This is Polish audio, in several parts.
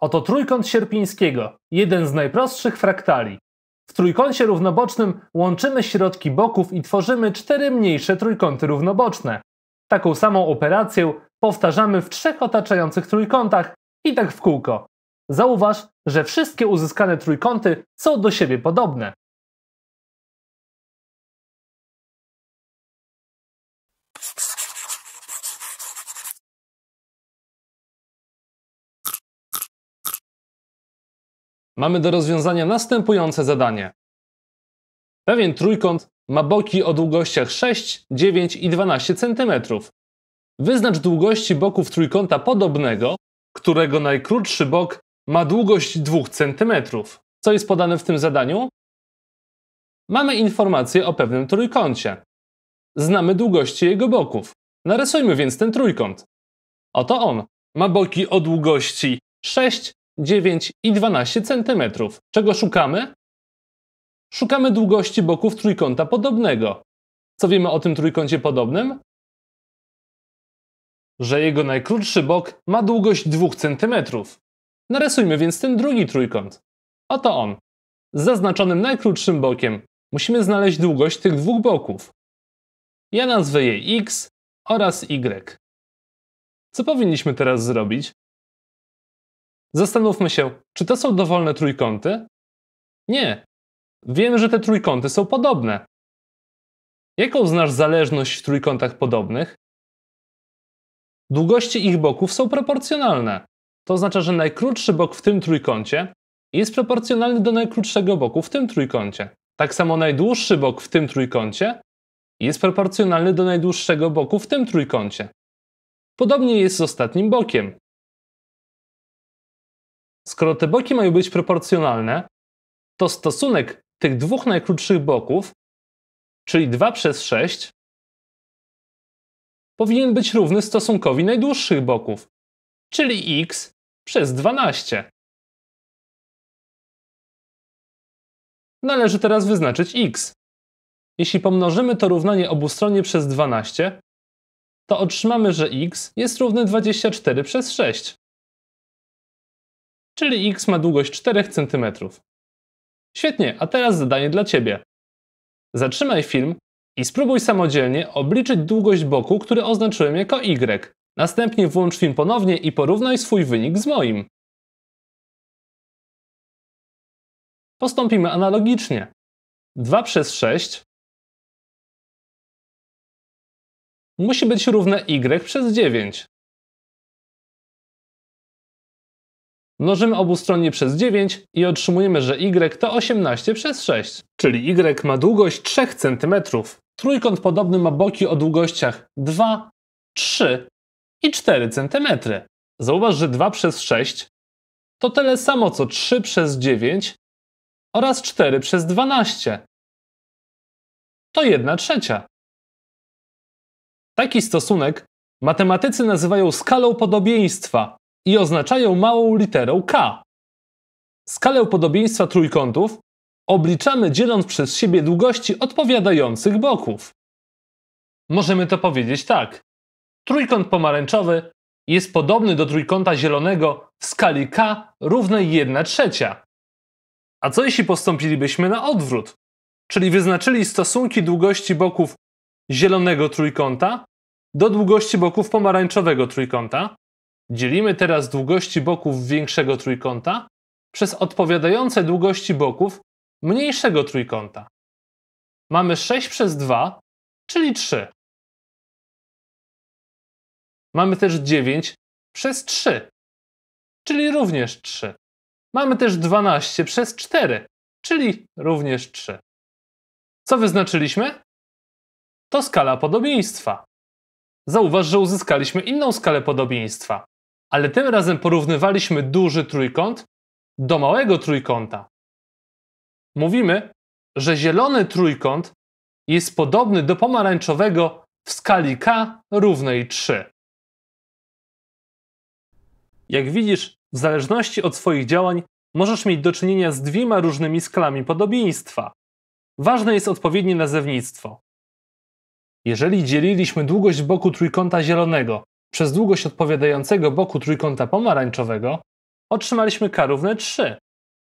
Oto trójkąt sierpińskiego, jeden z najprostszych fraktali. W trójkącie równobocznym łączymy środki boków i tworzymy cztery mniejsze trójkąty równoboczne. Taką samą operację powtarzamy w trzech otaczających trójkątach i tak w kółko. Zauważ, że wszystkie uzyskane trójkąty są do siebie podobne. mamy do rozwiązania następujące zadanie. Pewien trójkąt ma boki o długościach 6, 9 i 12 cm. Wyznacz długości boków trójkąta podobnego, którego najkrótszy bok ma długość 2 cm. Co jest podane w tym zadaniu? Mamy informację o pewnym trójkącie. Znamy długości jego boków. Narysujmy więc ten trójkąt. Oto on. Ma boki o długości 6, 9 i 12 cm. Czego szukamy? Szukamy długości boków trójkąta podobnego. Co wiemy o tym trójkącie podobnym? Że jego najkrótszy bok ma długość 2 cm. Narysujmy więc ten drugi trójkąt. Oto on. Z zaznaczonym najkrótszym bokiem musimy znaleźć długość tych dwóch boków. Ja nazwę je x oraz y. Co powinniśmy teraz zrobić? Zastanówmy się, czy to są dowolne trójkąty? Nie. Wiemy, że te trójkąty są podobne. Jaką znasz zależność w trójkątach podobnych? Długości ich boków są proporcjonalne. To oznacza, że najkrótszy bok w tym trójkącie jest proporcjonalny do najkrótszego boku w tym trójkącie. Tak samo najdłuższy bok w tym trójkącie jest proporcjonalny do najdłuższego boku w tym trójkącie. Podobnie jest z ostatnim bokiem. Skoro te boki mają być proporcjonalne, to stosunek tych dwóch najkrótszych boków, czyli 2 przez 6, powinien być równy stosunkowi najdłuższych boków, czyli x przez 12. Należy teraz wyznaczyć x. Jeśli pomnożymy to równanie obustronnie przez 12, to otrzymamy, że x jest równy 24 przez 6 czyli x ma długość 4 cm. Świetnie, a teraz zadanie dla Ciebie. Zatrzymaj film i spróbuj samodzielnie obliczyć długość boku, który oznaczyłem jako y. Następnie włącz film ponownie i porównaj swój wynik z moim. Postąpimy analogicznie. 2 przez 6 musi być równe y przez 9. Mnożymy obustronnie przez 9 i otrzymujemy, że y to 18 przez 6. Czyli y ma długość 3 cm. Trójkąt podobny ma boki o długościach 2, 3 i 4 cm. Zauważ, że 2 przez 6 to tyle samo co 3 przez 9 oraz 4 przez 12. To 1 trzecia. Taki stosunek matematycy nazywają skalą podobieństwa i oznaczają małą literą K. Skalę podobieństwa trójkątów obliczamy dzieląc przez siebie długości odpowiadających boków. Możemy to powiedzieć tak. Trójkąt pomarańczowy jest podobny do trójkąta zielonego w skali K równej 1 trzecia. A co jeśli postąpilibyśmy na odwrót? Czyli wyznaczyli stosunki długości boków zielonego trójkąta do długości boków pomarańczowego trójkąta Dzielimy teraz długości boków większego trójkąta przez odpowiadające długości boków mniejszego trójkąta. Mamy 6 przez 2, czyli 3. Mamy też 9 przez 3, czyli również 3. Mamy też 12 przez 4, czyli również 3. Co wyznaczyliśmy? To skala podobieństwa. Zauważ, że uzyskaliśmy inną skalę podobieństwa ale tym razem porównywaliśmy duży trójkąt do małego trójkąta. Mówimy, że zielony trójkąt jest podobny do pomarańczowego w skali k równej 3. Jak widzisz, w zależności od swoich działań możesz mieć do czynienia z dwiema różnymi skalami podobieństwa. Ważne jest odpowiednie nazewnictwo. Jeżeli dzieliliśmy długość boku trójkąta zielonego przez długość odpowiadającego boku trójkąta pomarańczowego otrzymaliśmy k równe 3.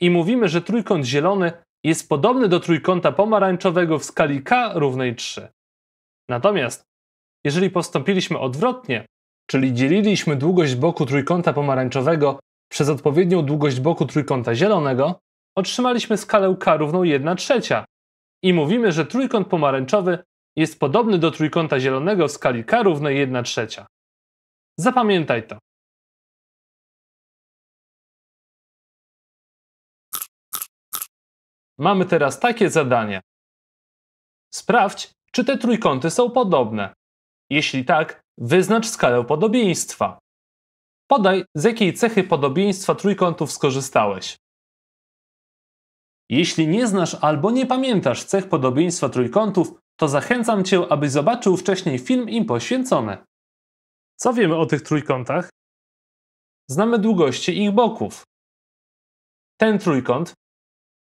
I mówimy, że trójkąt zielony jest podobny do trójkąta pomarańczowego w skali k równej 3. Natomiast jeżeli postąpiliśmy odwrotnie, czyli dzieliliśmy długość boku trójkąta pomarańczowego przez odpowiednią długość boku trójkąta zielonego, otrzymaliśmy skalę k równą 1 trzecia. I mówimy, że trójkąt pomarańczowy jest podobny do trójkąta zielonego w skali k równej 1 trzecia. Zapamiętaj to. Mamy teraz takie zadanie. Sprawdź, czy te trójkąty są podobne. Jeśli tak, wyznacz skalę podobieństwa. Podaj, z jakiej cechy podobieństwa trójkątów skorzystałeś. Jeśli nie znasz albo nie pamiętasz cech podobieństwa trójkątów, to zachęcam Cię, abyś zobaczył wcześniej film im poświęcony. Co wiemy o tych trójkątach? Znamy długości ich boków. Ten trójkąt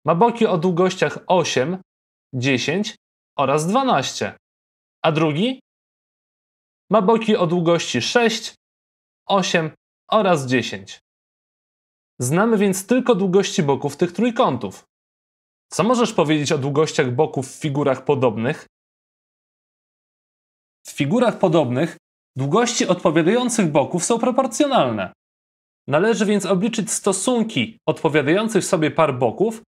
ma boki o długościach 8, 10 oraz 12, a drugi ma boki o długości 6, 8 oraz 10. Znamy więc tylko długości boków tych trójkątów. Co możesz powiedzieć o długościach boków w figurach podobnych? W figurach podobnych Długości odpowiadających boków są proporcjonalne. Należy więc obliczyć stosunki odpowiadających sobie par boków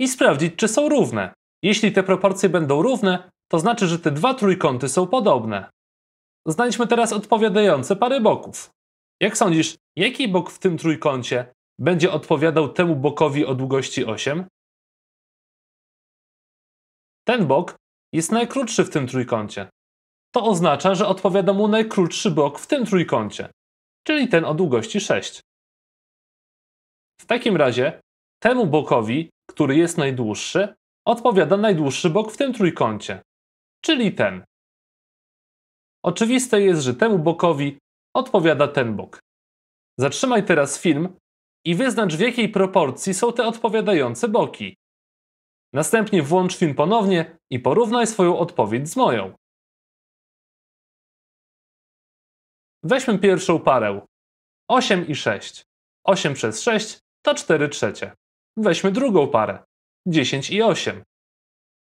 i sprawdzić, czy są równe. Jeśli te proporcje będą równe, to znaczy, że te dwa trójkąty są podobne. Znajdźmy teraz odpowiadające pary boków. Jak sądzisz, jaki bok w tym trójkącie będzie odpowiadał temu bokowi o długości 8? Ten bok jest najkrótszy w tym trójkącie to oznacza, że odpowiada mu najkrótszy bok w tym trójkącie, czyli ten o długości 6. W takim razie temu bokowi, który jest najdłuższy, odpowiada najdłuższy bok w tym trójkącie, czyli ten. Oczywiste jest, że temu bokowi odpowiada ten bok. Zatrzymaj teraz film i wyznacz w jakiej proporcji są te odpowiadające boki. Następnie włącz film ponownie i porównaj swoją odpowiedź z moją. Weźmy pierwszą parę. 8 i 6. 8 przez 6 to 4 trzecie. Weźmy drugą parę. 10 i 8.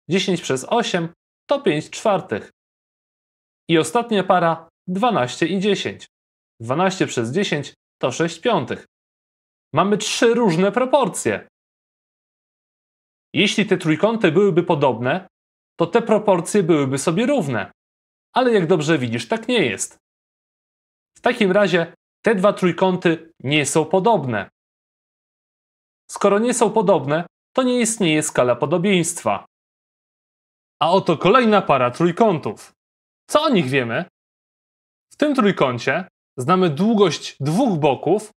10 przez 8 to 5 czwartych. I ostatnia para 12 i 10. 12 przez 10 to 6 piątych. Mamy trzy różne proporcje. Jeśli te trójkąty byłyby podobne, to te proporcje byłyby sobie równe. Ale jak dobrze widzisz, tak nie jest. W takim razie te dwa trójkąty nie są podobne. Skoro nie są podobne, to nie istnieje skala podobieństwa. A oto kolejna para trójkątów. Co o nich wiemy? W tym trójkącie znamy długość dwóch boków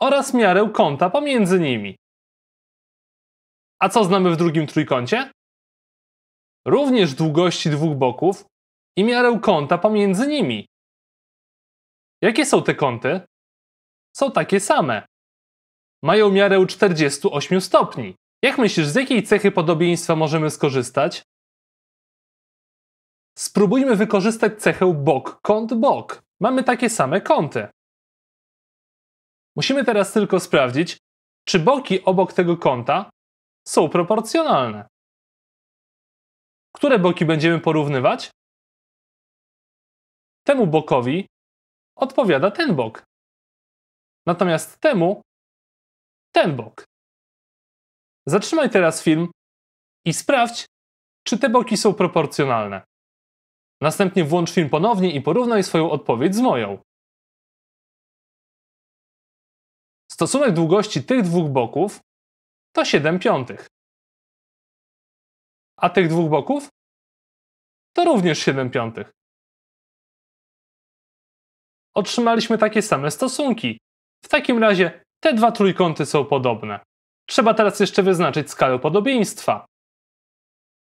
oraz miarę kąta pomiędzy nimi. A co znamy w drugim trójkącie? Również długości dwóch boków i miarę kąta pomiędzy nimi. Jakie są te kąty? Są takie same. Mają miarę 48 stopni. Jak myślisz, z jakiej cechy podobieństwa możemy skorzystać? Spróbujmy wykorzystać cechę bok, kąt, bok. Mamy takie same kąty. Musimy teraz tylko sprawdzić, czy boki obok tego kąta są proporcjonalne. Które boki będziemy porównywać? Temu bokowi odpowiada ten bok. Natomiast temu ten bok. Zatrzymaj teraz film i sprawdź, czy te boki są proporcjonalne. Następnie włącz film ponownie i porównaj swoją odpowiedź z moją. Stosunek długości tych dwóch boków to 7 piątych. A tych dwóch boków to również 7 piątych otrzymaliśmy takie same stosunki. W takim razie te dwa trójkąty są podobne. Trzeba teraz jeszcze wyznaczyć skalę podobieństwa.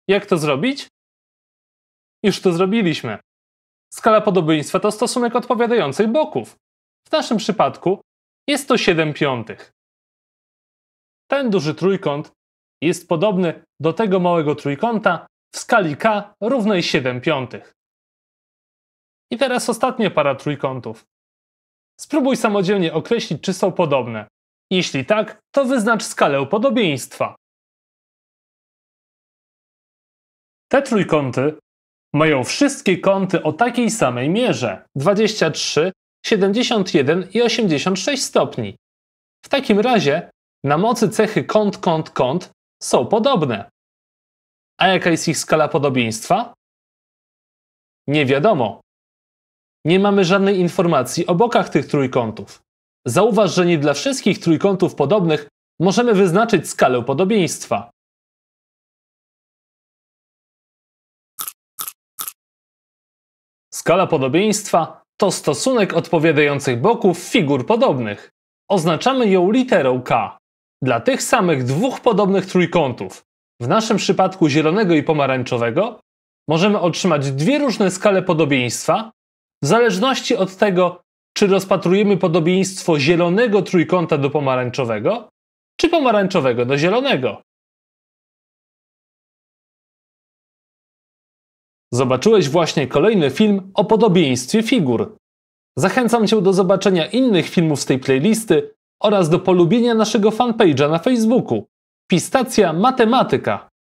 Jak to zrobić? Już to zrobiliśmy. Skala podobieństwa to stosunek odpowiadających boków. W naszym przypadku jest to 7 piątych. Ten duży trójkąt jest podobny do tego małego trójkąta w skali k równej 7 piątych. I teraz ostatnia para trójkątów. Spróbuj samodzielnie określić, czy są podobne. Jeśli tak, to wyznacz skalę podobieństwa. Te trójkąty mają wszystkie kąty o takiej samej mierze 23, 71 i 86 stopni. W takim razie na mocy cechy kąt, kąt, kąt są podobne. A jaka jest ich skala podobieństwa? Nie wiadomo nie mamy żadnej informacji o bokach tych trójkątów. Zauważ, że nie dla wszystkich trójkątów podobnych możemy wyznaczyć skalę podobieństwa. Skala podobieństwa to stosunek odpowiadających boków figur podobnych. Oznaczamy ją literą K. Dla tych samych dwóch podobnych trójkątów, w naszym przypadku zielonego i pomarańczowego, możemy otrzymać dwie różne skale podobieństwa w zależności od tego, czy rozpatrujemy podobieństwo zielonego trójkąta do pomarańczowego, czy pomarańczowego do zielonego. Zobaczyłeś właśnie kolejny film o podobieństwie figur. Zachęcam Cię do zobaczenia innych filmów z tej playlisty oraz do polubienia naszego fanpage'a na Facebooku. Pistacja Matematyka.